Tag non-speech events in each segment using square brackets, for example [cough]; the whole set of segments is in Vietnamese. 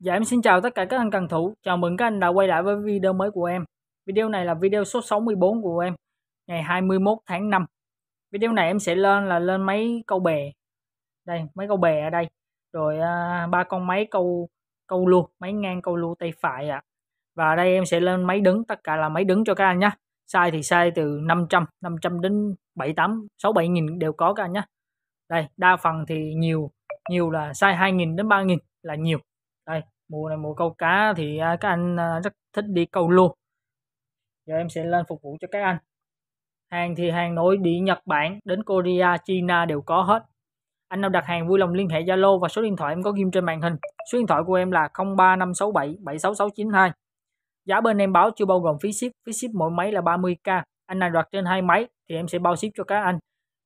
Dạ em xin chào tất cả các anh cần thủ, chào mừng các anh đã quay lại với video mới của em. Video này là video số 64 của em, ngày 21 tháng 5. Video này em sẽ lên là lên mấy câu bè. Đây, mấy câu bè ở đây. Rồi à, ba à, con máy câu câu lu, máy ngang câu lu tay phải ạ. À. Và ở đây em sẽ lên máy đứng, tất cả là máy đứng cho các anh nhé. Sai thì sai từ 500, 500 đến 78, 67 nghìn đều có các anh nhé. Đây, đa phần thì nhiều, nhiều là sai 2 nghìn đến 3 nghìn là nhiều đây mùa này mùa câu cá thì à, các anh à, rất thích đi câu luôn giờ em sẽ lên phục vụ cho các anh hàng thì hàng nổi đi Nhật Bản đến Korea China đều có hết anh nào đặt hàng vui lòng liên hệ Zalo và số điện thoại em có ghim trên màn hình số điện thoại của em là 03567 76692 giá bên em báo chưa bao gồm phí ship phí ship mỗi máy là 30k anh nào đặt trên hai máy thì em sẽ bao ship cho các anh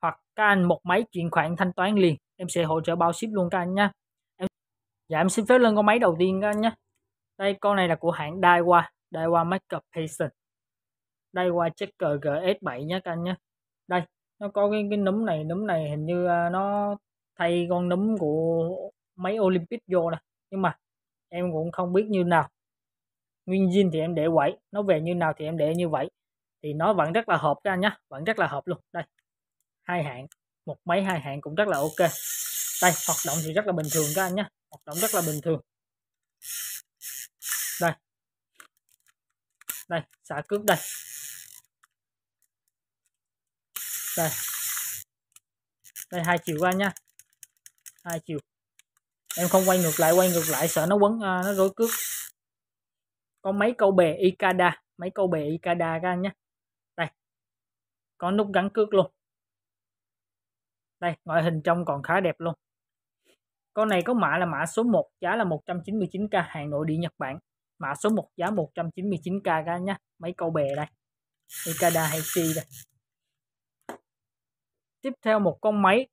hoặc các anh một máy chuyển khoản thanh toán liền em sẽ hỗ trợ bao ship luôn các anh nha Dạ em xin phép lên con máy đầu tiên các anh nhé. Đây con này là của hãng Daiwa, Daiwa Makeup Patient. Daiwa Checker GS7 nhé các anh nhé. Đây, nó có cái cái núm này, núm này hình như à, nó thay con núm của máy Olympic vô nè. Nhưng mà em cũng không biết như nào. Nguyên zin thì em để quậy, nó về như nào thì em để như vậy. Thì nó vẫn rất là hợp các anh nhé, vẫn rất là hợp luôn. Đây, hai hạng, một máy hai hạng cũng rất là ok. Đây, hoạt động thì rất là bình thường các anh nhé hoạt động rất là bình thường đây đây xả cước đây đây đây hai chiều qua nha hai chiều em không quay ngược lại quay ngược lại sợ nó quấn à, nó rối cước có mấy câu bè Ikada mấy câu bè Ikada các anh nhé đây có nút gắn cước luôn đây ngoại hình trong còn khá đẹp luôn con này có mã là mã số 1 giá là 199k hàng nội địa Nhật Bản. Mã số 1 giá 199k các nhá. Mấy câu bè đây. Ikada Heishi đây. Tiếp theo một con máy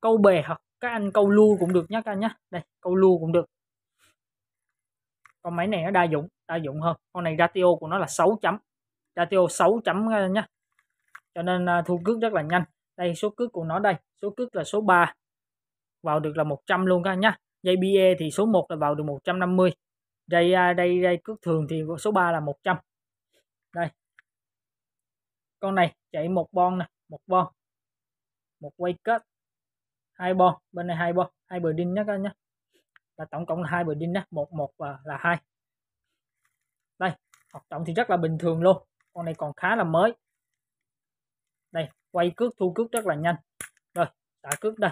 câu bè hoặc các anh câu lu cũng được nhé các anh nhé. Đây, câu lu cũng được. Con máy này nó đa dụng, đa dụng hơn. Con này ratio của nó là 6 chấm. Ratio 6 chấm nhá Cho nên à, thu cước rất là nhanh. Đây số cước của nó đây, số cước là số 3, vào được là 100 luôn các anh nhá dây BE thì số 1 là vào được 150 dây à, dây dây cước thường thì số 3 là 100 đây con này chạy một bon nè một bon một quay kết hai bon bên này hai bon hai bờ đinh nhé các anh nhé là tổng cộng là hai bờ đinh nhé một một và là hai đây hoạt động thì rất là bình thường luôn con này còn khá là mới đây quay cước thu cước rất là nhanh rồi đã cước đây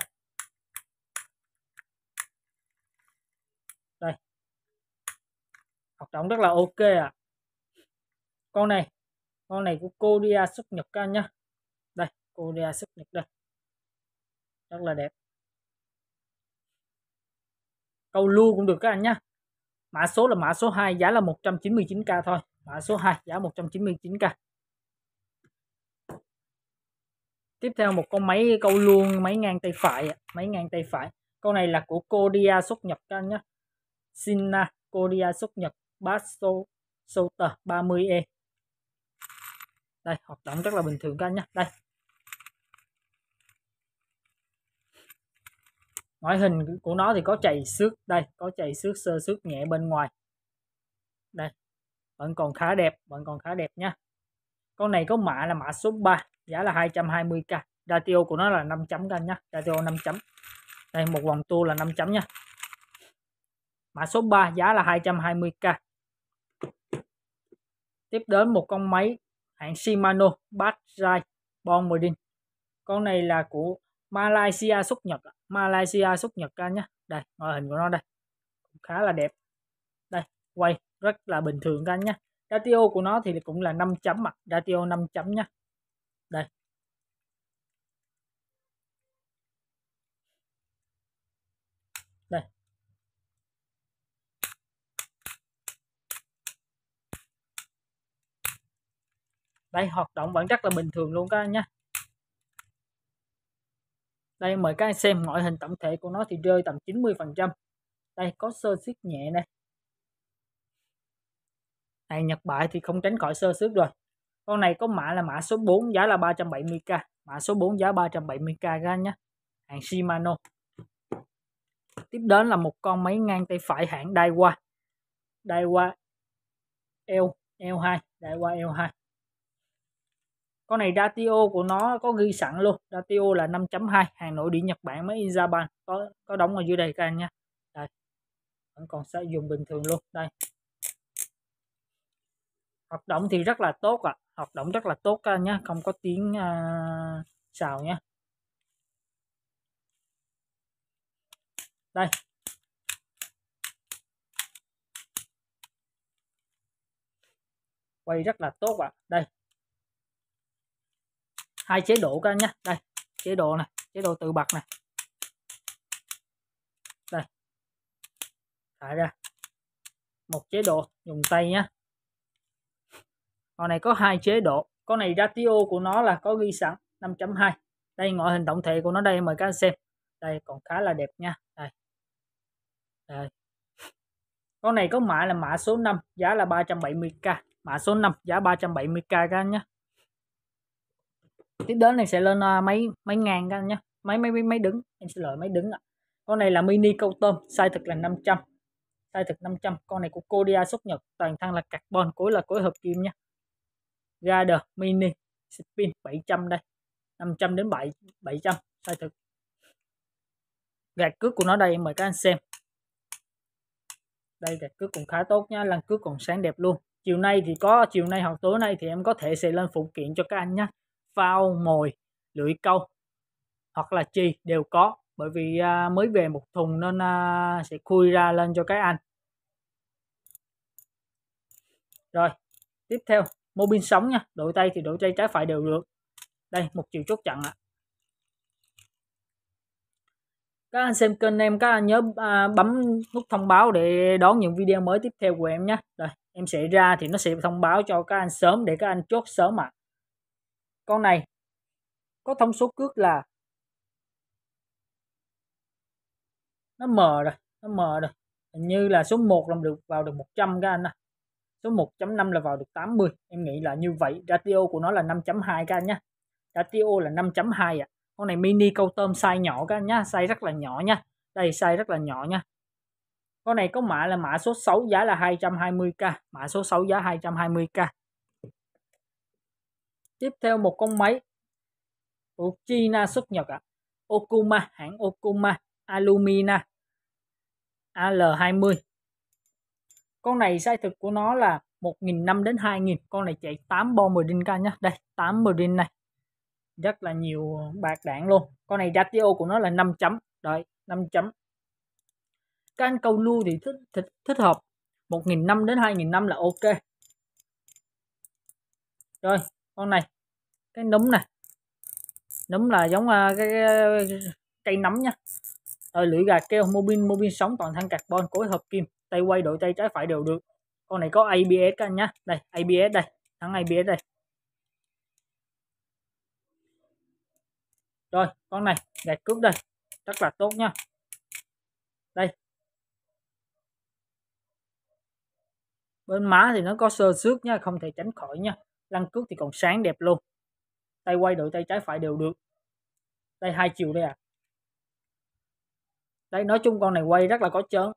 hoạt động rất là ok ạ à. con này con này của Korea xuất Nhật các anh nhá đây Korea xuất Nhật đây rất là đẹp câu lưu cũng được các anh nhá mã số là mã số 2 giá là 199k thôi mã số 2 giá 199k tiếp theo một con máy câu luôn máy ngang tay phải máy ngang tay phải con này là của Kodia xuất nhập các anh nhé Sina Korea xuất nhập Basso Soter 30E đây hoạt động rất là bình thường các anh nhé đây ngoại hình của nó thì có chày xước đây có chày xước sơ xước nhẹ bên ngoài đây vẫn còn khá đẹp vẫn còn khá đẹp nha con này có mã là mã số 3 giá là 220k ratio của nó là 5 chấm các anh nhé ratio 5 chấm đây một vòng tua là 5 chấm nha mã số 3 giá là 220k Tiếp đến một con máy hãng Shimano Backlight Bon Marine. Con này là của Malaysia xuất Nhật. Malaysia xuất Nhật các nhé. Đây, ngoại hình của nó đây. Khá là đẹp. Đây, quay rất là bình thường các anh nhé. Ratio của nó thì cũng là 5 chấm mặt. Ratio 5 chấm nhé. Đây, đây hoạt động vẫn rất là bình thường luôn các anh nhé đây mời các anh xem ngoại hình tổng thể của nó thì rơi tầm 90 phần trăm đây có sơ xước nhẹ này hàng Nhật bại thì không tránh khỏi sơ xước rồi con này có mã là mã số 4 giá là 370k mã số 4 giá 370k ra nhé hàng Shimano tiếp đến là một con máy ngang tay phải hãng Daiwa Daiwa L L2 Daiwa L2 con này ratio của nó có ghi sẵn luôn ratio là 5.2 hàng nội địa Nhật Bản mới in ra có có đóng ở dưới đây các anh nha đây vẫn còn sẽ dùng bình thường luôn đây hoạt động thì rất là tốt ạ à. hoạt động rất là tốt các anh nhé không có tiếng à, xào nhé đây quay rất là tốt ạ à. đây hai chế độ các anh nhé đây chế độ này chế độ tự bật này đây thả ra một chế độ dùng tay nhé con này có hai chế độ con này ratio của nó là có ghi sẵn 5.2 đây ngoại hình tổng thể của nó đây mời các anh xem đây còn khá là đẹp nha đây đây con này có mã là mã số 5 giá là 370k mã số 5 giá 370k các anh nhé tiếp đến em sẽ lên uh, mấy mấy ngàn các anh nhé mấy mấy mấy đứng em xin lỗi mấy đứng ạ con này là mini câu tôm size thực là 500 size thực 500 con này của Kodia xuất nhật toàn thân là carbon cuối là cuối hợp kim nha Rider mini spin 700 đây 500 đến 7 700 size thực gạt cước của nó đây em mời các anh xem đây gạt cước cũng khá tốt nhá, lần cước còn sáng đẹp luôn chiều nay thì có chiều nay hoặc tối nay thì em có thể sẽ lên phụ kiện cho các anh nhé phao mồi lưỡi câu hoặc là chì đều có bởi vì à, mới về một thùng nên à, sẽ khui ra lên cho các anh rồi tiếp theo mô pin sống nha đổi tay thì đổi tay trái phải đều được đây một chiều chốt chặn ạ các anh xem kênh em các anh nhớ à, bấm nút thông báo để đón những video mới tiếp theo của em nhé rồi em sẽ ra thì nó sẽ thông báo cho các anh sớm để các anh chốt sớm ạ à. Con này có thông số cước là nó mờ rồi, nó mờ rồi. Hình như là số 1 làm được vào được 100 các anh à. Số 1.5 là vào được 80. Em nghĩ là như vậy. Ratio của nó là 5.2 các anh nhé. Ratio là 5.2 ạ. À. Con này mini câu tôm size nhỏ các anh nhá. Size rất là nhỏ nha. Đây size rất là nhỏ nha. Con này có mã là mã số 6 giá là 220k. Mã số 6 giá 220k. Tiếp theo một con máy của China xuất nhập ạ. À. Okuma, hãng Okuma Alumina AL20. Con này size thực của nó là 1.500 đến 2.000. Con này chạy 8 bo 10 đinh ca nhá. Đây, 8 10 đinh này. Rất là nhiều bạc đạn luôn. Con này ratio của nó là 5 chấm. Đấy, 5 chấm. can anh câu lưu thì thích, thích, thích hợp 1.500 đến 2 năm là ok. Rồi, con này cái núm này núm là giống uh, cái, cái cây nấm nha rồi ờ, lưỡi gà keo mô mô mobin sống toàn thân carbon cối hợp kim tay quay đổi tay trái phải đều được con này có abs các anh nhá đây abs đây thắng abs đây rồi con này gạch cước đây rất là tốt nha đây bên má thì nó có sơ xước nha không thể tránh khỏi nha lăn cước thì còn sáng đẹp luôn tay quay đổi tay trái phải đều được đây hai chiều đây à đây nói chung con này quay rất là có chớn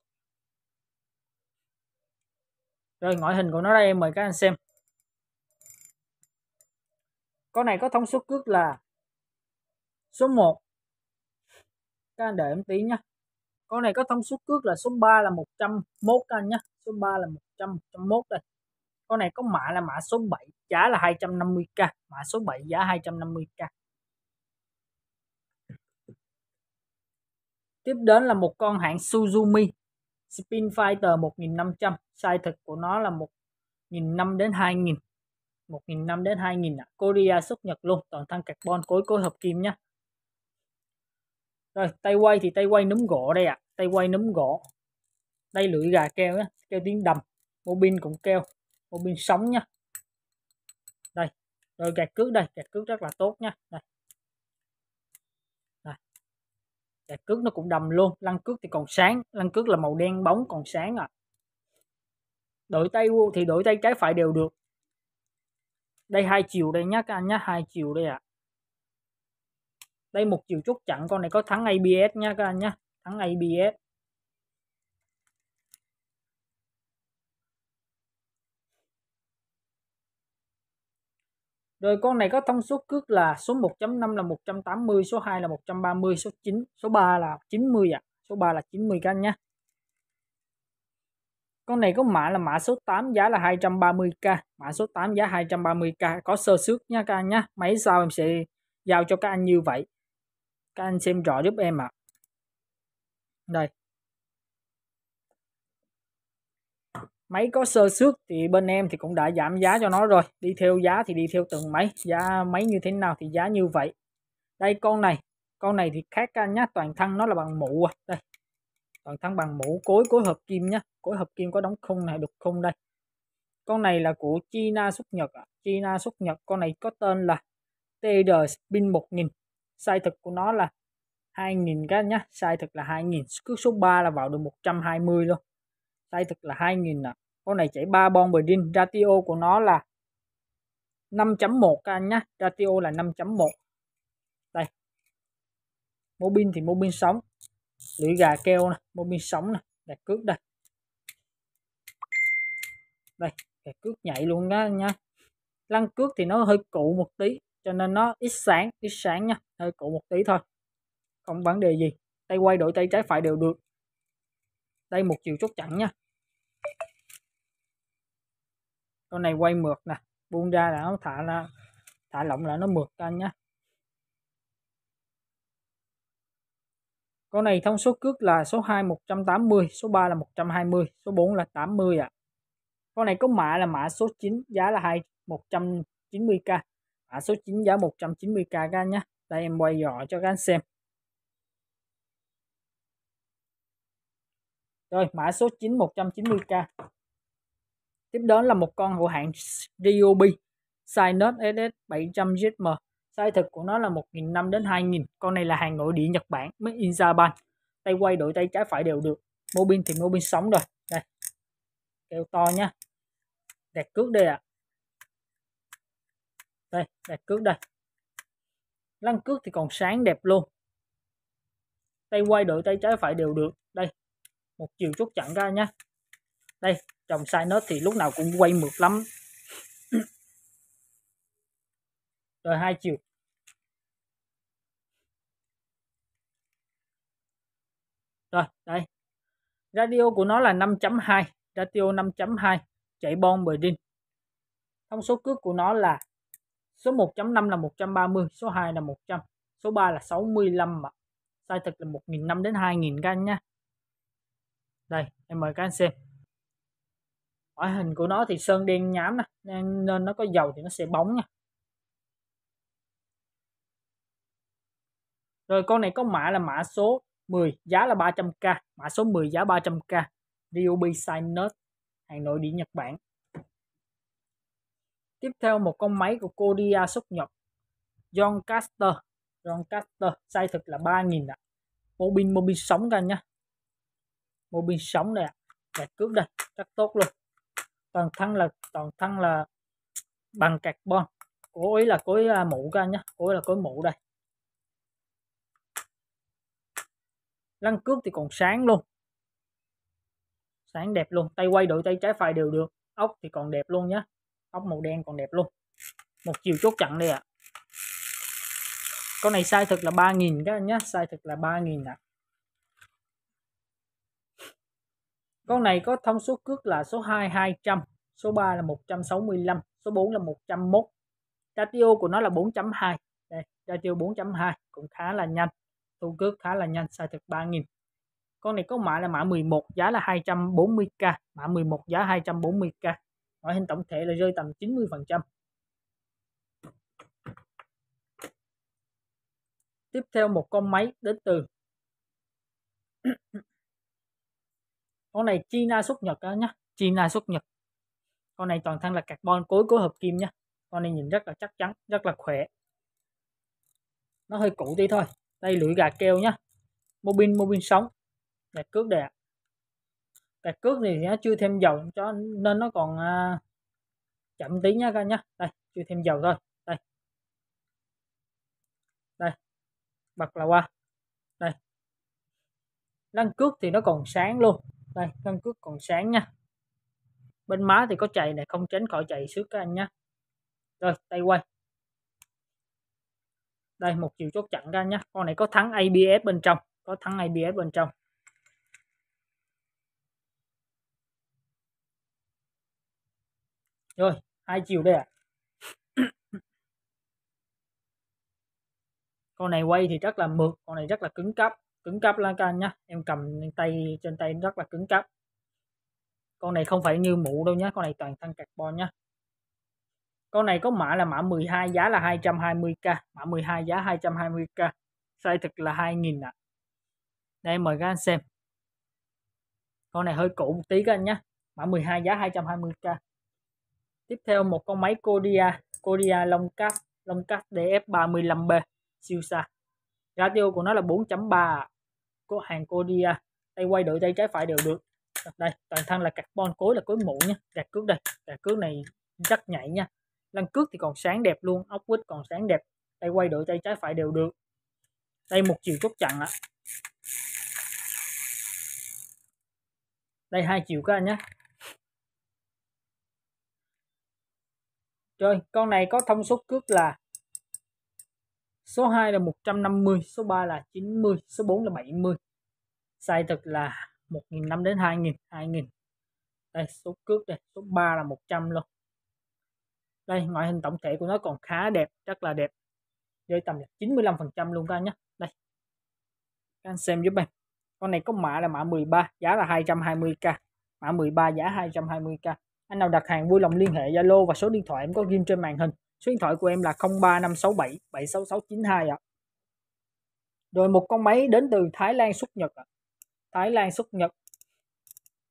rồi ngoại hình của nó đây em mời các anh xem con này có thông số cước là số 1 các anh đợi em tí nhé con này có thông số cước là số 3 là 101 các anh nhé số 3 là 100, 101 đây con này có mã là mã số 7 giá là 250k mã số 7 giá 250k tiếp đến là một con hãng Suzumi Spin Fighter 1500 size thực của nó là 1.500 đến 2.000 1.500 đến 2.000 ạ. À. Korea xuất Nhật luôn, toàn thân carbon cối cối hợp kim nhé. Rồi, tay quay thì tay quay núm gỗ đây ạ. À. Tay quay núm gỗ. Đây lưỡi gà keo nhé, keo tiếng đầm. Mô pin cũng keo một bên sống nha đây rồi gạt cước đây gạt cước rất là tốt nha đây đây gạt cước nó cũng đầm luôn lăn cước thì còn sáng lăn cước là màu đen bóng còn sáng à đổi tay thì đổi tay trái phải đều được đây hai chiều đây nhá các anh nhá hai chiều đây ạ à. đây một chiều chút chặn con này có thắng abs nhá các anh nhá thắng abs Rồi con này có thông số cước là số 1.5 là 180, số 2 là 130, số 9, số 3 là 90 ạ. À. Số 3 là 90 các anh nhé. Con này có mã là mã số 8 giá là 230k, mã số 8 giá 230k, có sơ xước nha các anh nhé. Máy sau em sẽ giao cho các anh như vậy. Các anh xem rõ giúp em ạ. À. Đây, máy có sơ xước thì bên em thì cũng đã giảm giá cho nó rồi đi theo giá thì đi theo từng máy giá máy như thế nào thì giá như vậy đây con này con này thì khác nhá toàn thân nó là bằng mũ à. đây toàn thân bằng mũ cối cối hợp kim nhá cối hợp kim có đóng khung này đục khung đây con này là của China xuất Nhật à. China xuất Nhật con này có tên là TR Spin 1000 sai thực của nó là 2000 cái nhá sai thực là 2000 cước số 3 là vào được 120 luôn tay thực là 2000 ạ à. con này chạy 3 bon bờ đinh ratio của nó là 5.1 các anh nhá, ratio là 5.1 đây mô pin thì mô pin sóng lưỡi gà keo nè mô pin sóng nè gà cước đây đây đặt cước nhảy luôn đó nha lăn cước thì nó hơi cụ một tí cho nên nó ít sáng ít sáng nha hơi cụ một tí thôi không vấn đề gì tay quay đổi tay trái phải đều được đây một chiều chốt chặn nha con này quay mượt nè buông ra là nó thả ra thả lỏng là nó mượt anh nhá con này thông số cước là số 2 180 số 3 là 120 số 4 là 80 ạ à. con này có mã là mã số 9 giá là 2 190k mã số 9 giá 190k các nhá đây em quay dọ cho các anh xem Rồi mã số 9 190k. Tiếp đến là một con hữu hạn Ryobi Sinus SS 700GM. Size thực của nó là 1.500 đến 2.000. Con này là hàng nội địa Nhật Bản, made in Japan. Tay quay đổi tay trái phải đều được. Mô pin thì mô pin sống rồi. Đây. Kêu to nhá. Đạt cước đây ạ. À. Đây, đạt cước đây. Lăn cước thì còn sáng đẹp luôn. Tay quay đổi tay trái phải đều được. Đây, một chiều chút chặn ra nhé. đây trồng sai nốt thì lúc nào cũng quay mượt lắm [clears throat] rồi hai chiều rồi đây radio của nó là 5.2 ratio 5.2 chạy bon breeding thông số cước của nó là số 1.5 là 130 số 2 là 100 số 3 là 65 mà sai thật là 1.500 đến 2.000 canh nha đây em mời các anh xem ngoại hình của nó thì sơn đen nhám nè nên, nên nó có dầu thì nó sẽ bóng nha rồi con này có mã là mã số 10 giá là 300k mã số 10 giá 300k Ryobi Sinus hàng nội địa Nhật Bản tiếp theo một con máy của Korea xuất nhập John Caster John Caster size thực là 3000 ạ à. mô pin sống các anh nhé mô pin sống này ạ, gạt cước đây rất tốt luôn toàn thân là toàn thân là bằng carbon cố ý là cối à, mũ các anh nhé cố ý là cối mũ đây lăn cước thì còn sáng luôn sáng đẹp luôn tay quay đổi tay trái phải đều được ốc thì còn đẹp luôn nhá, ốc màu đen còn đẹp luôn một chiều chốt chặn đây ạ à. con này sai thực là 3.000 các anh nhá, sai thực là 3.000 ạ à. Con này có thông số cước là số 2 200, số 3 là 165, số 4 là 101. Ratio của nó là 4.2. Đây, ratio 4.2 cũng khá là nhanh. Thu cước khá là nhanh, sai thực 3000. Con này có mã là mã 11, giá là 240k, mã 11 giá 240k. Ngoại hình tổng thể là rơi tầm 90%. Tiếp theo một con máy đến từ con này China xuất Nhật đó nhá China xuất Nhật con này toàn thân là carbon cối của hợp kim nhá con này nhìn rất là chắc chắn rất là khỏe nó hơi cũ tí thôi đây lưỡi gà keo nhá bin mobin bin sống đẹp cước đẹp đẹp cước thì nó chưa thêm dầu cho nên nó còn à, chậm tí nhá các nhá đây chưa thêm dầu thôi đây đây bật là qua đây lăn cước thì nó còn sáng luôn đây căn cước còn sáng nha bên má thì có chạy này không tránh khỏi chạy xước các anh nhé rồi tay quay đây một chiều chốt chặn ra nhé con này có thắng ABS bên trong có thắng ABS bên trong rồi hai chiều đây ạ à. [coughs] con này quay thì rất là mượt con này rất là cứng cáp cứng cáp lan can anh nhé em cầm tay trên tay rất là cứng cáp con này không phải như mũ đâu nhé con này toàn thân carbon nhé con này có mã là mã 12 giá là 220k mã 12 giá 220k sai thực là 2000 ạ à. đây mời các anh xem con này hơi cũ một tí các anh nhé mã 12 giá 220k tiếp theo một con máy Kodia Kodia Longcast Longcast DF35B siêu xa ratio của nó là 4.3 của hàng Kodia tay quay đội tay trái phải đều được đây toàn thân là carbon cối là cối mũ nha gạt cước đây gạt cước này rất nhảy nha lăn cước thì còn sáng đẹp luôn ốc quýt còn sáng đẹp tay quay đội tay trái phải đều được đây một chiều chốt chặn ạ đây hai chiều các anh nhé rồi con này có thông số cước là số 2 là 150 số 3 là 90 số 4 là 70 size thực là 1.500 đến 2.000 2.000 đây số cước đây số 3 là 100 luôn đây ngoại hình tổng thể của nó còn khá đẹp rất là đẹp rơi tầm là 95 phần trăm luôn các anh nhé đây các anh xem giúp em con này có mã là mã 13 giá là 220k mã 13 giá 220k anh nào đặt hàng vui lòng liên hệ Zalo và số điện thoại em có ghim trên màn hình số điện thoại của em là 03567 76692 ạ. Rồi một con máy đến từ Thái Lan xuất Nhật ạ. Thái Lan xuất Nhật.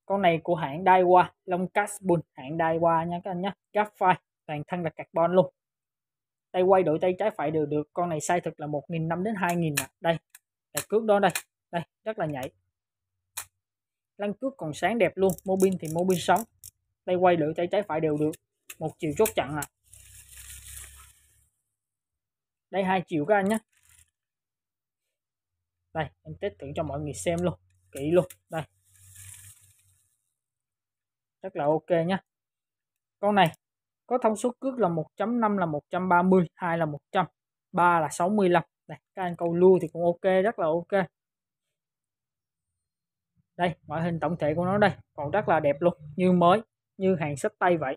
Con này của hãng Daiwa, Long Casbun, hãng Daiwa nha các anh nhé. Graphite, toàn thân là carbon luôn. Tay quay đổi tay trái phải đều được. Con này size thực là 1.500 đến 2.000 ạ. Đây, là cước đó đây. Đây, rất là nhảy. Lăn cước còn sáng đẹp luôn. Mobin thì mobin sống. Tay quay đổi tay trái phải đều được. Một chiều chốt chặn ạ. À đây hai triệu các anh nhé đây em test thử cho mọi người xem luôn kỹ luôn đây rất là ok nhé con này có thông số cước là 1.5 là 130 2 là 100 3 là 65 đây các anh câu lưu thì cũng ok rất là ok đây ngoại hình tổng thể của nó đây còn rất là đẹp luôn như mới như hàng sách tay vậy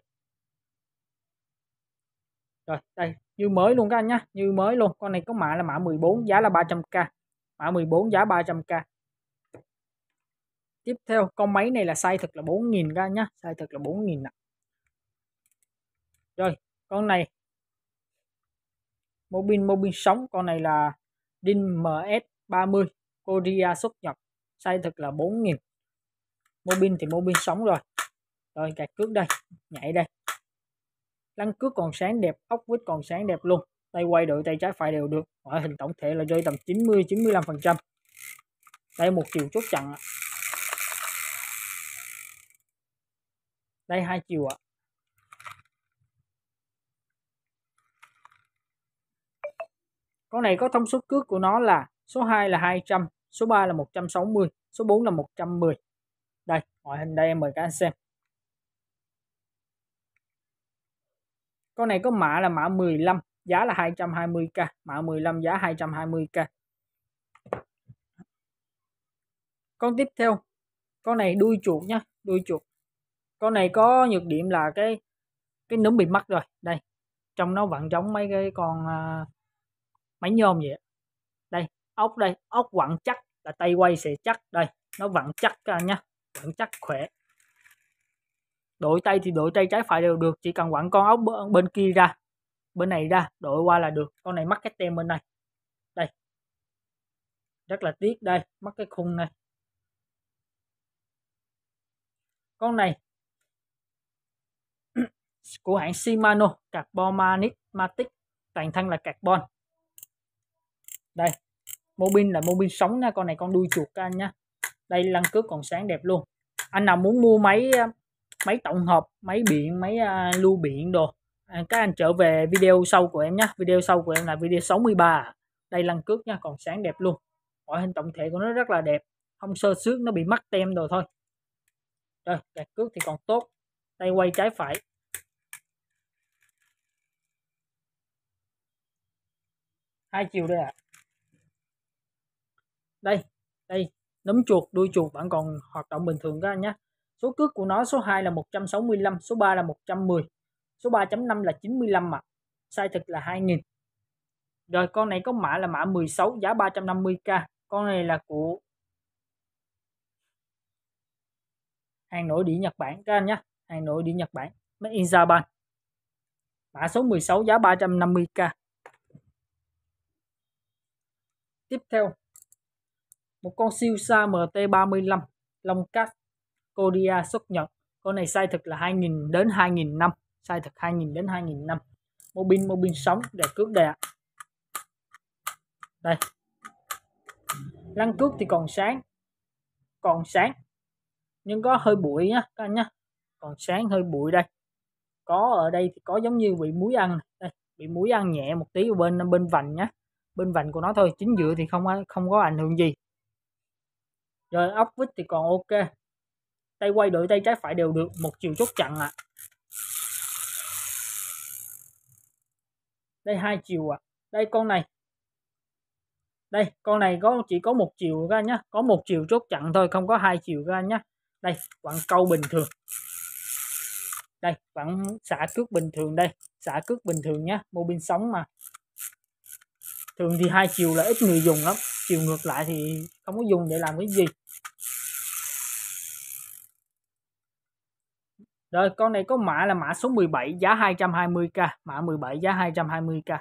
rồi đây như mới luôn các anh nhá như mới luôn con này có mã là mã 14 giá là 300k mã 14 giá 300k tiếp theo con máy này là size thực là 4.000 các anh nhá size thực là 4.000 ạ rồi con này mobin mobin sóng con này là Din MS30 Korea xuất nhập size thực là 4.000 mobin thì mobin sóng rồi rồi gạch cước đây nhảy đây lăng cước còn sáng đẹp ốc vít còn sáng đẹp luôn tay quay đội tay trái phải đều được ngoại hình tổng thể là rơi tầm 90 95 phần trăm đây một chiều chốt chặn đây hai chiều ạ con này có thông số cước của nó là số 2 là 200 số 3 là 160 số 4 là 110 đây ngoại hình đây em mời các anh xem con này có mã là mã 15 giá là 220k mã 15 giá 220k con tiếp theo con này đuôi chuột nhá đuôi chuột con này có nhược điểm là cái cái núm bị mắc rồi đây trong nó vẫn giống mấy cái con uh, máy nhôm vậy đây ốc đây ốc vẫn chắc là tay quay sẽ chắc đây nó vẫn chắc các anh nhá vẫn chắc khỏe đổi tay thì đổi tay trái phải đều được chỉ cần quẳng con ốc bên kia ra bên này ra đội qua là được con này mắc cái tem bên này đây rất là tiếc đây mắc cái khung này con này [clears throat] của hãng Shimano Carbon Matic toàn thân là carbon đây mô pin là mô pin sống nha con này con đuôi chuột các anh nhá đây lăng cước còn sáng đẹp luôn anh nào muốn mua máy máy tổng hợp máy biển máy uh, lưu biển đồ à, các anh trở về video sau của em nhé video sau của em là video 63 đây lăn cước nha còn sáng đẹp luôn ngoại hình tổng thể của nó rất là đẹp không sơ xước nó bị mắc tem rồi thôi rồi đặt cước thì còn tốt tay quay trái phải hai chiều đây ạ à. đây đây nấm chuột đuôi chuột vẫn còn hoạt động bình thường các anh nhé Số cước của nó số 2 là 165, số 3 là 110, số 3.5 là 95 mà sai thực là 2000. Rồi con này có mã là mã 16 giá 350k, con này là của hàng nội địa Nhật Bản các anh nhé, hàng nội địa Nhật Bản, made in Japan. Mã số 16 giá 350k. Tiếp theo, một con siêu xa MT35 long cast Korea à, xuất Nhật con này size thực là 2000 đến 2000 năm size thực 2000 đến 2000 năm mô pin mô pin sống để cước đây đây lăn cước thì còn sáng còn sáng nhưng có hơi bụi nhá các anh nhá còn sáng hơi bụi đây có ở đây thì có giống như bị muối ăn đây bị muối ăn nhẹ một tí bên bên vành nhá bên vành của nó thôi chính giữa thì không không có ảnh hưởng gì rồi ốc vít thì còn ok tay quay đợi tay trái phải đều được một chiều chốt chặn ạ à. đây hai chiều ạ à. đây con này đây con này có chỉ có một chiều ra nhá có một chiều chốt chặn thôi không có hai chiều ra nhá đây quặng câu bình thường đây vẫn xả cước bình thường đây xả cước bình thường nhá mô pin sóng mà thường thì hai chiều là ít người dùng lắm chiều ngược lại thì không có dùng để làm cái gì Rồi con này có mã là mã số 17 giá 220k, mã 17 giá 220k.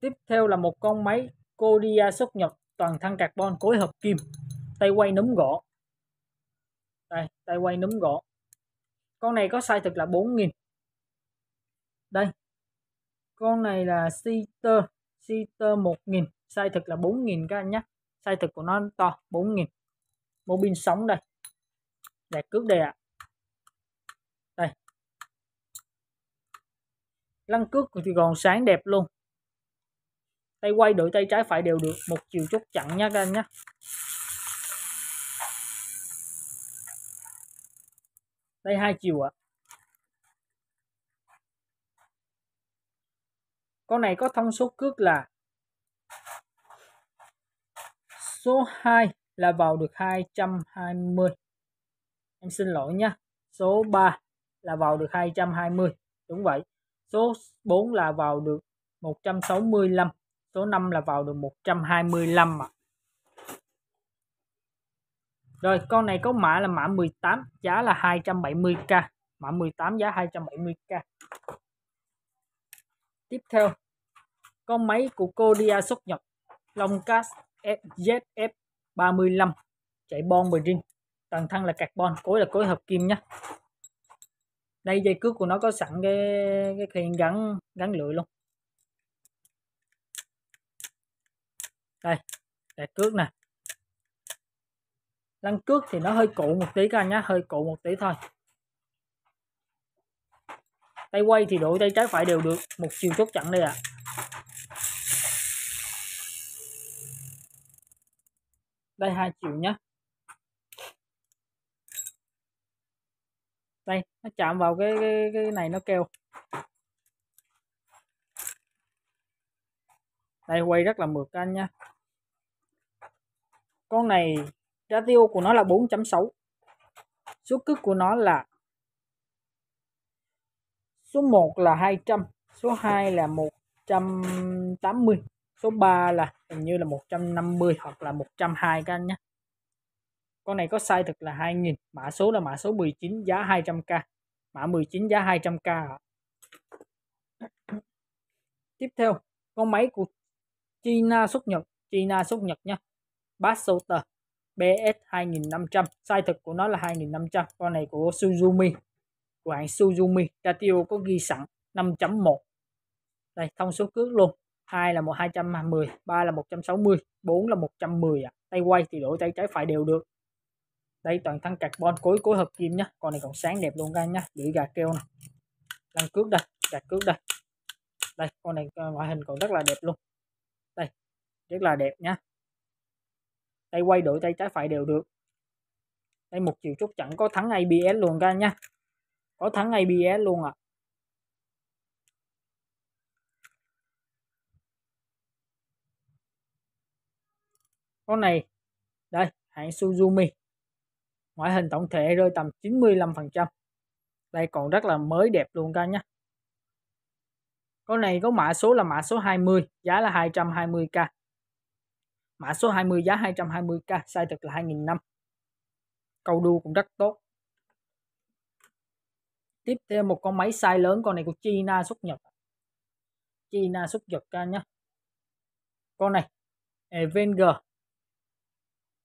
Tiếp theo là một con máy Kodia xuất nhập toàn thân carbon cối hợp kim, tay quay núm gỗ. Đây, tay quay núm gỗ. Con này có size thực là 4000. Đây. Con này là Citer, Citer 1000, size thực là 4000 các anh nhé. Size thực của nó to 4000 mô pin sóng đây để cước đây ạ à. đây lăn cước thì còn sáng đẹp luôn tay quay đổi tay trái phải đều được một chiều chốt chặn nhá các anh nhé đây hai chiều ạ à. con này có thông số cước là số 2 là vào được 220 em xin lỗi nhé số 3 là vào được 220 đúng vậy số 4 là vào được 165 số 5 là vào được 125 ạ à. Rồi con này có mã là mã 18 giá là 270k mã 18 giá 270k Tiếp theo con máy của cô xuất nhập Longcast FZF 35 chạy bon bridging toàn thân là carbon cối là cối hợp kim nhé đây dây cước của nó có sẵn cái cái khiên gắn gắn lưỡi luôn đây đè cước nè lăng cước thì nó hơi cụ một tí các anh nhé hơi cụ một tí thôi tay quay thì đổi tay trái phải đều được một chiều chốt chặn đây ạ à. đây hai triệu nhé đây nó chạm vào cái cái, cái này nó kêu đây quay rất là mượt anh nha con này giá tiêu của nó là 4.6 số cước của nó là số 1 là 200 số 2 là 180 số 3 là hình như là 150 hoặc là 120 các anh nhé con này có size thực là 2000 mã số là mã số 19 giá 200k mã 19 giá 200k [coughs] tiếp theo con máy của China xuất Nhật China xuất Nhật nha Bassota BS 2500 size thực của nó là 2500 con này của Suzumi của hãng Suzumi Ratio có ghi sẵn 5.1 đây thông số cước luôn 2 là 210, 3 là 160, 4 là 110 ạ. À. Tay quay thì đổi tay trái phải đều được. Đây toàn thân carbon cối cối hợp kim nhá. Con này còn sáng đẹp luôn các nhá. Lưỡi gà keo nè. Lăn cước đây, gà cước đây. Đây, con này à, ngoại hình còn rất là đẹp luôn. Đây, rất là đẹp nhá. Tay quay đổi tay trái phải đều được. Đây một chiều chút chẳng có thắng ABS luôn các nhá. Có thắng ABS luôn ạ. À. con này đây hãng Suzumi ngoại hình tổng thể rơi tầm 95% đây còn rất là mới đẹp luôn các nhé con này có mã số là mã số 20 giá là 220k mã số 20 giá 220k size thực là năm cầu đu cũng rất tốt tiếp theo một con máy size lớn con này của China xuất nhập China xuất nhập ca nhé con này Avenger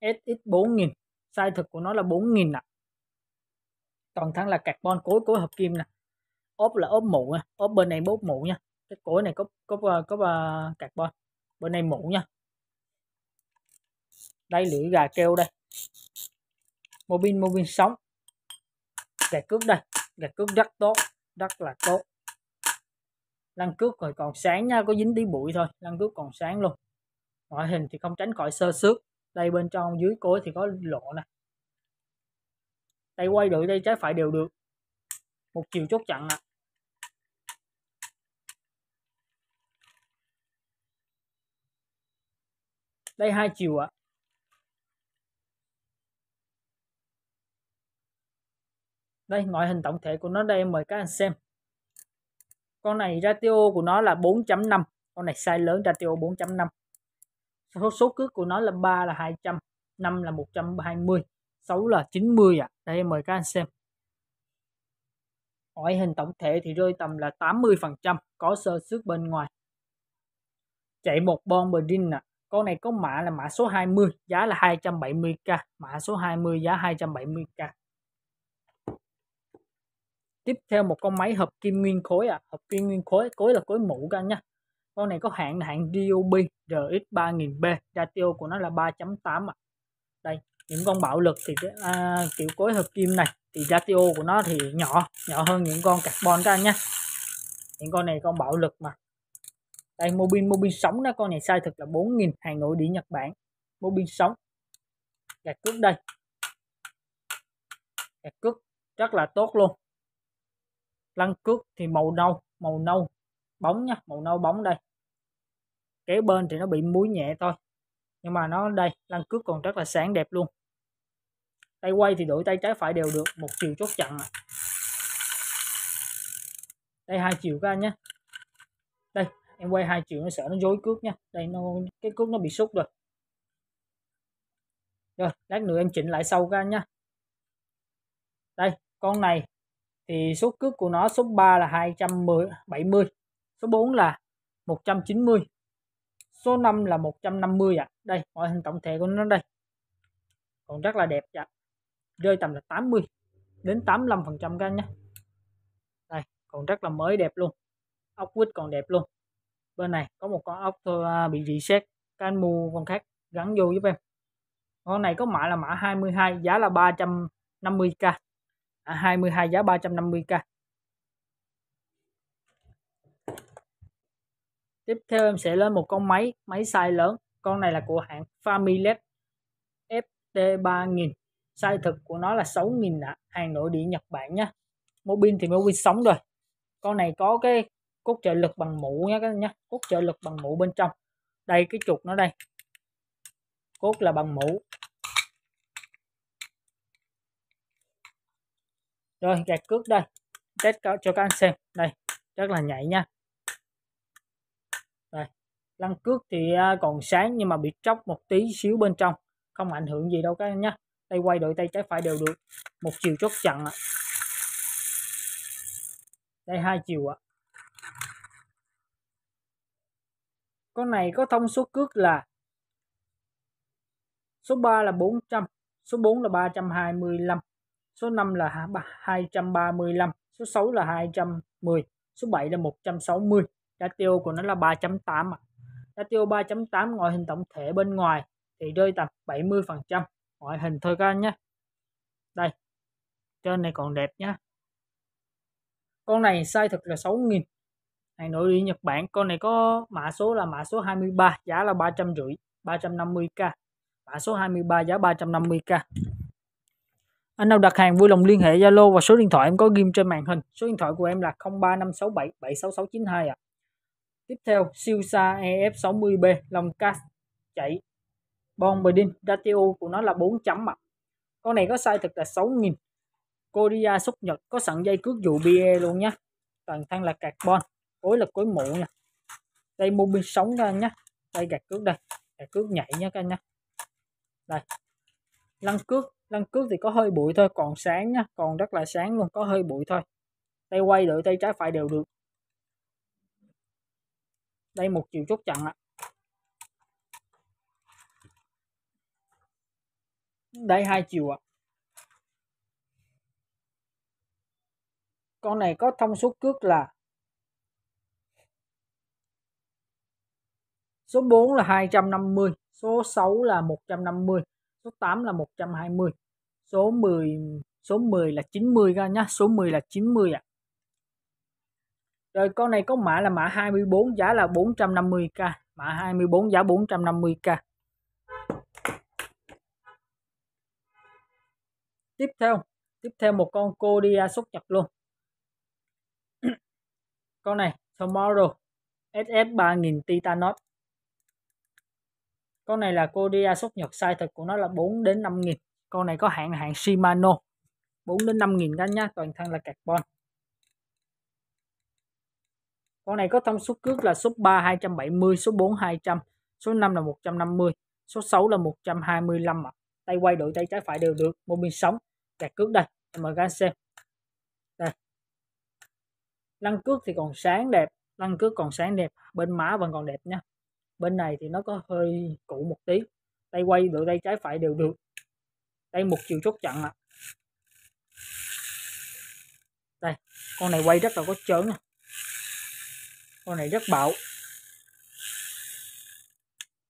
SX4000 size thực của nó là 4000 nè toàn thân là carbon cối cối hợp kim nè ốp là ốp mụ nha ốp bên này ốp mụ nha cái cối này có có có uh, carbon bên này mũ nha đây lưỡi gà keo đây mô pin mô pin sống gạt cước đây gạch cước rất tốt rất là tốt lăn cước rồi còn sáng nha có dính tí bụi thôi lăn cước còn sáng luôn ngoại hình thì không tránh khỏi sơ xước đây bên trong dưới cối thì có lộ nè tay quay được tay trái phải đều được một chiều chốt chặn nè đây hai chiều ạ đây ngoại hình tổng thể của nó đây mời các anh xem con này ratio của nó là 4.5 con này size lớn ratio 4.5 số, số cước của nó là 3 là 200 5 là 120 6 là 90 ạ à. đây mời các anh xem ngoại hình tổng thể thì rơi tầm là 80 phần trăm có sơ xước bên ngoài chạy một bon bờ ạ à. con này có mã là mã số 20 giá là 270k mã số 20 giá 270k tiếp theo một con máy hợp kim nguyên khối ạ à. hợp kim nguyên khối khối là khối mũ các anh nhé con này có hạn hạn hạng DOB RX 3000B ratio của nó là 3.8 ạ à. đây những con bạo lực thì à, kiểu cối hợp kim này thì ratio của nó thì nhỏ nhỏ hơn những con carbon các anh nhé những con này con bạo lực mà đây mobin mobin sống đó con này sai thực là 4.000 hàng nội địa Nhật Bản mobin sống gạt cước đây gạt cước rất là tốt luôn lăn cước thì màu nâu màu nâu bóng nhá màu nâu bóng đây kế bên thì nó bị muối nhẹ thôi nhưng mà nó đây lăn cước còn rất là sáng đẹp luôn tay quay thì đổi tay trái phải đều được một chiều chốt chặn à. đây hai chiều các anh nhé đây em quay hai chiều nó sợ nó dối cước nha đây nó cái cước nó bị sút rồi rồi lát nữa em chỉnh lại sau các anh nhé đây con này thì số cước của nó số 3 là 270 70 số 4 là 190 số 5 là 150 ạ à. đây mọi hình tổng thể của nó đây còn rất là đẹp ạ dạ. rơi tầm là 80 đến 85 phần trăm các anh nhé đây còn rất là mới đẹp luôn ốc vít còn đẹp luôn bên này có một con ốc thôi à, bị reset các anh mua con khác gắn vô giúp em con này có mã là mã 22 giá là 350k à, 22 giá 350k tiếp theo em sẽ lên một con máy máy size lớn con này là của hãng Familet FT3000 size thực của nó là 6.000 ạ hàng nội địa Nhật Bản nhá mô pin thì mô pin sống rồi con này có cái cốt trợ lực bằng mũ nhá các nhá cốt trợ lực bằng mũ bên trong đây cái trục nó đây cốt là bằng mũ rồi gạt cước đây test cho các anh xem đây rất là nhạy nha lăn cước thì à, còn sáng nhưng mà bị tróc một tí xíu bên trong không ảnh hưởng gì đâu các anh nhé tay quay đổi tay trái phải đều được một chiều chốt chặn ạ đây hai chiều ạ con này có thông số cước là số 3 là 400 số 4 là 325 số 5 là 235 số 6 là 210 số 7 là 160 tiêu của nó là 3.8 ạ à. STO 3.8 ngoại hình tổng thể bên ngoài thì rơi tầm 70% ngoại hình thôi các anh nhé đây trên này còn đẹp nhá con này size thật là 6.000 hàng nội địa Nhật Bản con này có mã số là mã số 23 giá là 350 350k mã số 23 giá 350k anh nào đặt hàng vui lòng liên hệ Zalo và số điện thoại em có ghim trên màn hình số điện thoại của em là 0356776692 ạ à. Tiếp theo, siêu xa EF60B lòng cast chạy Bon Bedin, ratio của nó là 4 chấm mặt. Con này có size thực là 6.000. Korea xuất Nhật có sẵn dây cước dụ BE luôn nhé. Toàn thân là carbon, cối là cối mũ nha. Đây mô pin sống các anh nhé. Đây gạt cước đây, gạt cước nhảy nha các anh nhé. Đây. Lăn cước, lăn cước thì có hơi bụi thôi, còn sáng nhá, còn rất là sáng luôn, có hơi bụi thôi. Tay quay đợi tay trái phải đều được đây một chiều chốt chặn ạ đây hai chiều ạ con này có thông số cước là số 4 là 250 số 6 là 150 số 8 là 120 số 10 số 10 là 90 ra nhá số 10 là 90 ạ à. Rồi con này có mã là mã 24 giá là 450k, mã 24 giá 450k. Tiếp theo, tiếp theo một con Kodia à, xuất nhập luôn. [clears throat] con này Tomorrow SF 3000 Titanos. Con này là Kodia à, xuất nhập size thật của nó là 4 đến 5 nghìn Con này có hạng hạng Shimano. 4 đến 5 nghìn các nhá, toàn thân là carbon con này có thông số cước là số 3 270 số 4 200 số 5 là 150 số 6 là 125 ạ tay quay đổi tay trái phải đều được mô bin sóng kẹt cước đây mời các anh xem đây lăn cước thì còn sáng đẹp lăn cước còn sáng đẹp bên má vẫn còn đẹp nha bên này thì nó có hơi cũ một tí tay quay đổi tay trái phải đều được tay một chiều chốt chặn ạ à. đây con này quay rất là có chớn à con này rất bạo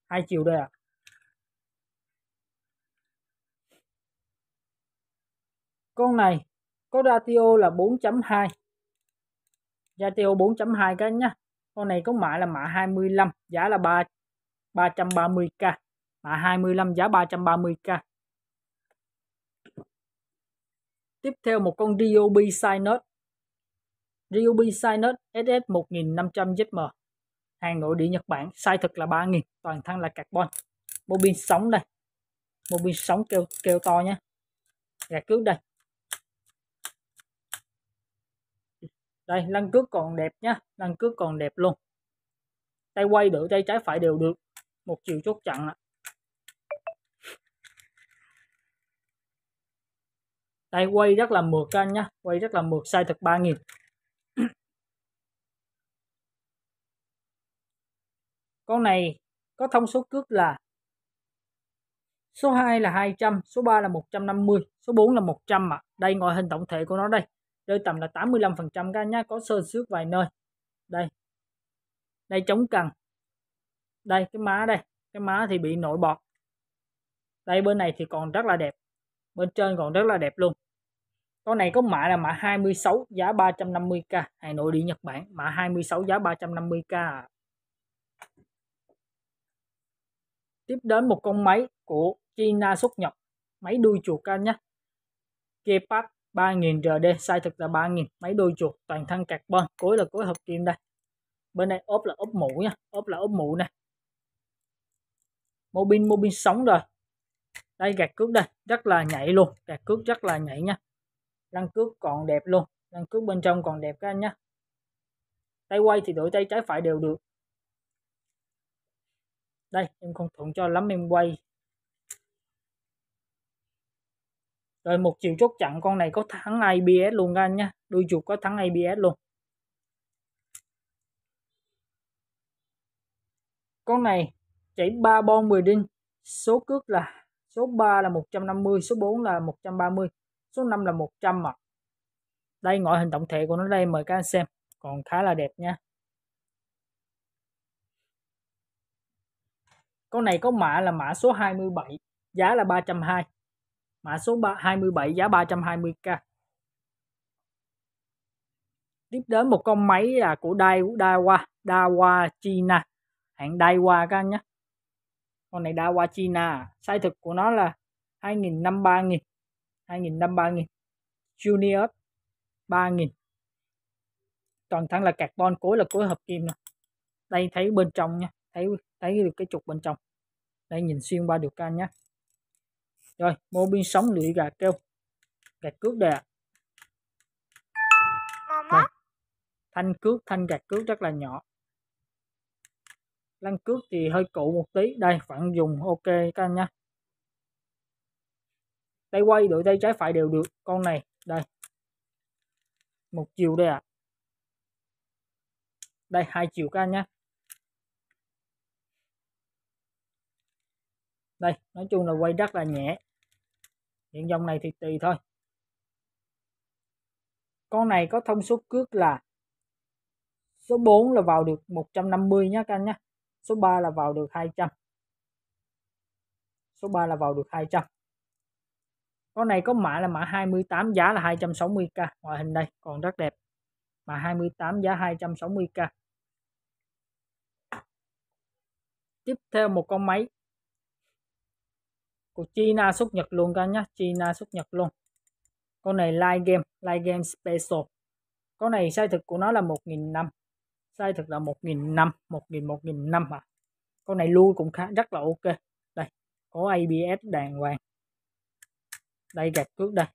hai chiều đây ạ à. con này có ratio là 4.2 ratio 4.2 cái nhá con này có mã là mã 25 giá là 3 330k mã 25 giá 330k tiếp theo một con DOB Sinus Ryobi Sinus SS 1500 ZM hàng nội địa Nhật Bản size thực là 3000 toàn thân là carbon mô pin sóng đây mô pin sóng kêu kêu to nhé gạt cước đây đây lăn cước còn đẹp nhá lăn cước còn đẹp luôn tay quay đỡ tay trái phải đều được một chiều chốt chặn ạ tay quay rất là mượt anh nhá quay rất là mượt size thật 3000 Con này có thông số cước là số 2 là 200, số 3 là 150, số 4 là 100 ạ. Đây ngoại hình tổng thể của nó đây. Rơi tầm là 85% các nhá, có sơn xước vài nơi. Đây. Đây chống cần. Đây cái má đây, cái má thì bị nổi bọt. Đây bên này thì còn rất là đẹp. Bên trên còn rất là đẹp luôn. Con này có mã là mã 26 giá 350k, Hà Nội đi Nhật Bản, mã 26 giá 350k ạ. À. tiếp đến một con máy của China xuất nhập máy đuôi chuột các anh nhé Kepad 3000 RD size thực là 3000 máy đuôi chuột toàn thân carbon cuối là cuối hợp kim đây bên này ốp là ốp mũ nha ốp là ốp mũ này mô pin mô pin sống rồi đây gạt cước đây rất là nhảy luôn gạt cước rất là nhảy nha lăn cước còn đẹp luôn lăn cước bên trong còn đẹp các anh nhé tay quay thì đổi tay trái phải đều được đây em không thuận cho lắm em quay rồi một chiều chốt chặn con này có thắng IBS luôn các anh nhé đuôi chuột có thắng IBS luôn con này chạy 3 bon 10 đinh số cước là số 3 là 150 số 4 là 130 số 5 là 100 ạ à. đây ngoại hình tổng thể của nó đây mời các anh xem còn khá là đẹp nha con này có mã là mã số 27 giá là 320 mã số 27 giá 320k tiếp đến một con máy là của Dai Daiwa Daiwa China hãng Daiwa các anh nhé con này Daiwa China size thực của nó là 2.000 3000 2.000 3000 Junior 3000 toàn thân là carbon cối là cối hợp kim này đây thấy bên trong nha thấy thấy được cái trục bên trong đây nhìn xuyên qua được can nhé rồi mô biên sóng lưỡi gà kêu gạch cước đè, vâng. thanh cước thanh gạch cước rất là nhỏ lăng cước thì hơi cũ một tí đây vẫn dùng ok các anh nhé tay quay đổi tay trái phải đều được con này đây một chiều đây ạ à. đây hai chiều các anh nhé đây nói chung là quay rất là nhẹ hiện dòng này thì tùy thôi con này có thông số cước là số 4 là vào được 150 nhé các anh nhé số 3 là vào được 200 số 3 là vào được 200 con này có mã là mã 28 giá là 260k ngoại hình đây còn rất đẹp mã 28 giá 260k tiếp theo một con máy của China xuất Nhật luôn cả nhá China xuất Nhật luôn con này live game live game special con này sai thực của nó là 1 năm, sai thực là 1.500 1.000 1 năm à con này lui cũng khá rất là ok đây có ABS đàng hoàng đây gạt cước đây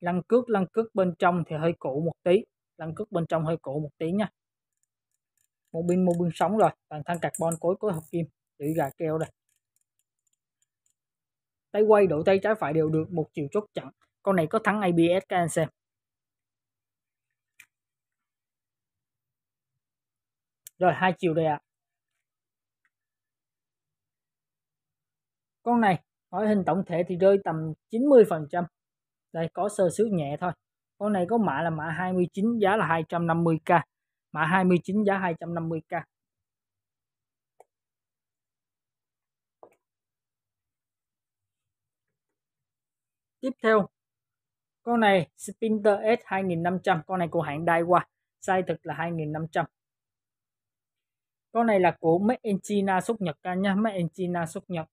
lăn cước lăn cước bên trong thì hơi cũ một tí lăn cước bên trong hơi cũ một tí nha một pin một pin sống rồi toàn thân carbon cối cối hợp kim tự gà keo đây tay quay đổi tay trái phải đều được một chiều chốt chặn con này có thắng ABS các anh xem rồi hai chiều đây ạ à. con này hỏi hình tổng thể thì rơi tầm 90 phần trăm đây có sơ xứ nhẹ thôi con này có mã là mã 29 giá là 250k mã 29 giá 250k Tiếp theo, con này Spinter S 2500, con này của hãng Daiwa, size thực là 2500. Con này là của Made in China xuất Nhật cả nhá Made in China xuất Nhật.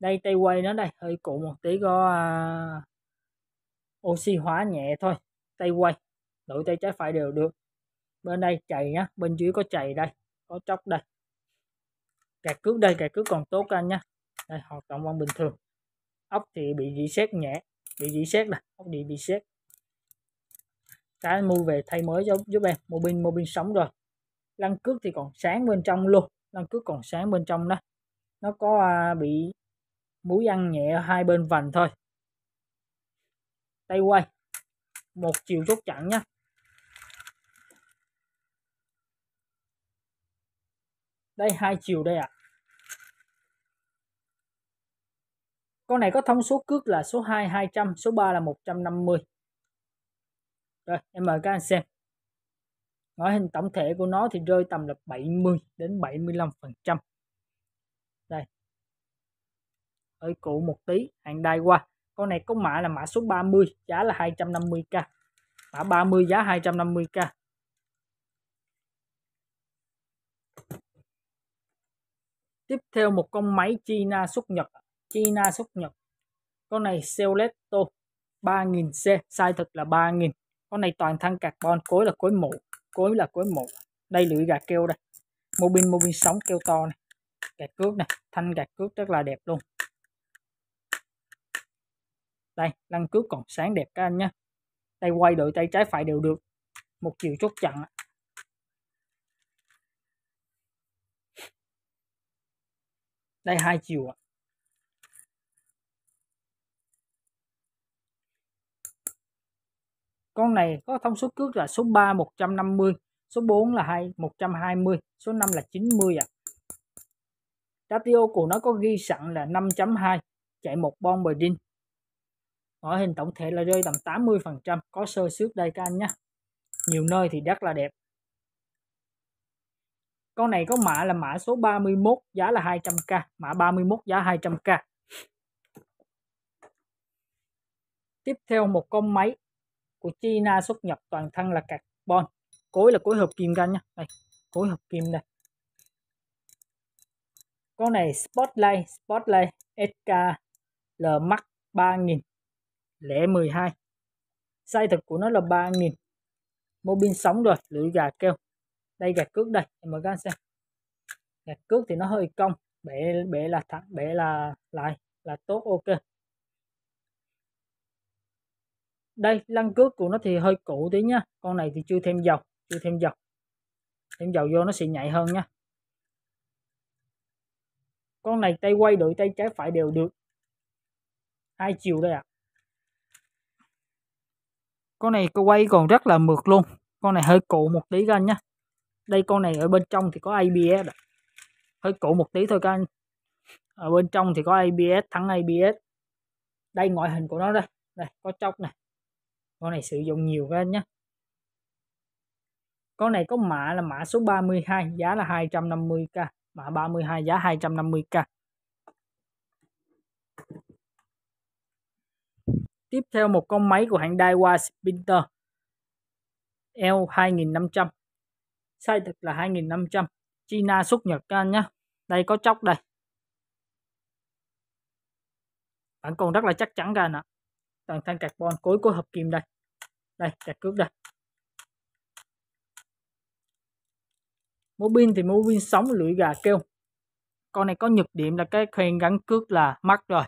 Đây tay quay nó đây, hơi cũ một tí có uh, oxy hóa nhẹ thôi. Tay quay, đổi tay trái phải đều được. Bên đây chạy nhá, bên dưới có chạy đây, có chóc đây. Cạc cước đây, cạc cước còn tốt anh nhá. Đây, hoạt động vẫn bình thường ốc thì bị reset nhẹ bị reset này ốc bị reset cái mua về thay mới cho giúp em mô pin mô pin sống rồi lăn cước thì còn sáng bên trong luôn lăn cước còn sáng bên trong đó nó có à, bị mũi ăn nhẹ ở hai bên vành thôi tay quay một chiều chốt chặn nhé đây hai chiều đây ạ à. Con này có thông số cước là số 2 200, số 3 là 150. Rồi, em mời các anh xem. Ngoại hình tổng thể của nó thì rơi tầm là 70 đến 75%. Đây. Hơi cũ một tí, hàng đai qua. Con này có mã là mã số 30, giá là 250k. Mã 30 giá 250k. Tiếp theo một con máy China xuất Nhật China xuất nhập. con này Seoletto 3000C sai thật là 3000 con này toàn thân carbon cối là cối mũ cối là cối mũ đây lưỡi gà kêu đây mô pin mô pin sóng kêu to này gạt cước này thanh gạt cước rất là đẹp luôn đây lăng cước còn sáng đẹp các anh nhé tay quay đổi tay trái phải đều được một chiều chốt chặn đây hai chiều ạ Con này có thông số cước là số 3 150, số 4 là 2 120, số 5 là 90 ạ. À. Ratio của nó có ghi sẵn là 5.2, chạy một bon bờ ở hình tổng thể là rơi tầm 80%, có sơ xước đây các anh nhé. Nhiều nơi thì rất là đẹp. Con này có mã là mã số 31, giá là 200k, mã 31 giá 200k. Tiếp theo một con máy của China xuất nhập toàn thân là carbon cối là cối hợp kim các anh nhé đây cối hợp kim đây con này Spotlight Spotlight SKL Max 3000 12 size thực của nó là 3000 mô pin sóng rồi lưỡi gà kêu đây gà cước đây em mời các anh xem gà cước thì nó hơi cong bể bể là thẳng bể là lại là tốt ok đây lăn cước của nó thì hơi cũ tí nha con này thì chưa thêm dầu chưa thêm dầu thêm dầu vô nó sẽ nhạy hơn nha con này tay quay đổi tay trái phải đều được hai chiều đây ạ à. con này có quay còn rất là mượt luôn con này hơi cũ một tí các anh nhé đây con này ở bên trong thì có ABS à. hơi cũ một tí thôi các anh ở bên trong thì có ABS thắng ABS đây ngoại hình của nó đây đây có chốc này con này sử dụng nhiều các anh nhé con này có mã là mã số 32 giá là 250k mã 32 giá 250k tiếp theo một con máy của hãng Daiwa Sprinter L2500 size thực là 2500 China xuất Nhật các anh nhé đây có chóc đây bạn còn rất là chắc chắn các anh ạ toàn thân carbon cối của hợp kim đây đây chặt cước đây mô pin thì mô pin sóng lưỡi gà kêu con này có nhược điểm là cái khuyên gắn cước là mắc rồi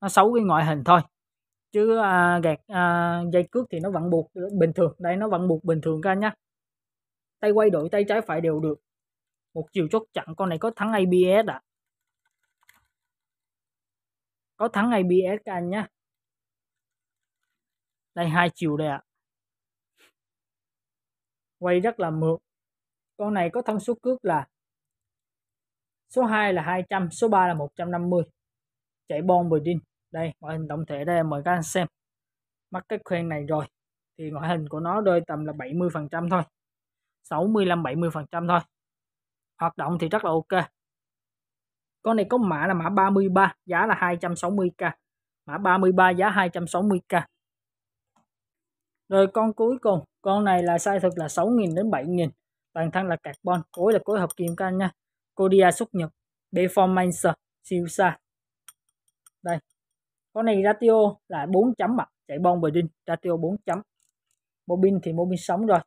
nó xấu cái ngoại hình thôi chứ à, gạt à, dây cước thì nó vẫn buộc bình thường đây nó vẫn buộc bình thường các nhá. tay quay đổi tay trái phải đều được một chiều chốt chặn con này có thắng ABS ạ à. có thắng ABS các anh nhá đây hai chiều đây ạ quay rất là mượt con này có thông số cước là số 2 là 200 số 3 là 150 chạy bon bồi đinh đây ngoại hình tổng thể đây mời các anh xem mắc cái khoen này rồi thì ngoại hình của nó rơi tầm là 70 phần trăm thôi 65 70 phần trăm thôi hoạt động thì rất là ok con này có mã là mã 33 giá là 260k mã 33 giá 260k rồi con cuối cùng, con này là size thực là 6.000 đến 7.000. Toàn thân là carbon, cối là cối hợp kim canh nha. Kodia xuất nhập, Performance, siêu xa. Đây. Con này ratio là 4 chấm ạ, chạy bon bờ ratio 4 chấm. Mobin thì mobin sống rồi.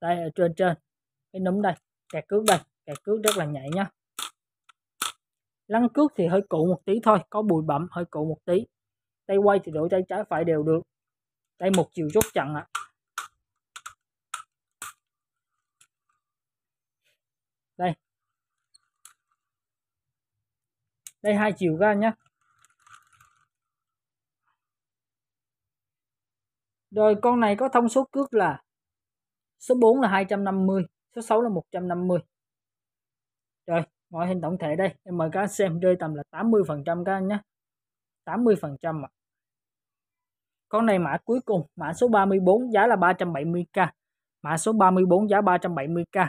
Đây ở trên trên. Cái nấm đây, kẹt cước đây, kẹt cước rất là nhạy nha. Lăn cước thì hơi cụ một tí thôi, có bụi bặm hơi cụ một tí. Tay quay thì đổi tay trái phải đều được đây một chiều chốt chặn ạ đây đây hai chiều ra nhé rồi con này có thông số cước là số 4 là 250 số 6 là 150 rồi ngoại hình tổng thể đây em mời các anh xem rơi tầm là 80 phần trăm các anh nhé 80 phần trăm ạ con này mã cuối cùng mã số 34 giá là 370k mã số 34 giá 370k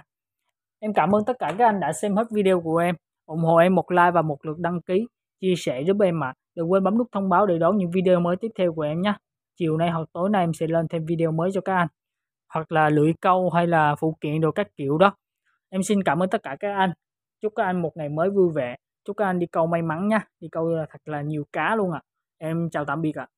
em cảm ơn tất cả các anh đã xem hết video của em ủng hộ em một like và một lượt đăng ký chia sẻ giúp em ạ đừng quên bấm nút thông báo để đón những video mới tiếp theo của em nhé chiều nay hoặc tối nay em sẽ lên thêm video mới cho các anh hoặc là lưỡi câu hay là phụ kiện đồ các kiểu đó em xin cảm ơn tất cả các anh chúc các anh một ngày mới vui vẻ chúc các anh đi câu may mắn nha đi câu thật là nhiều cá luôn ạ à. em chào tạm biệt ạ à.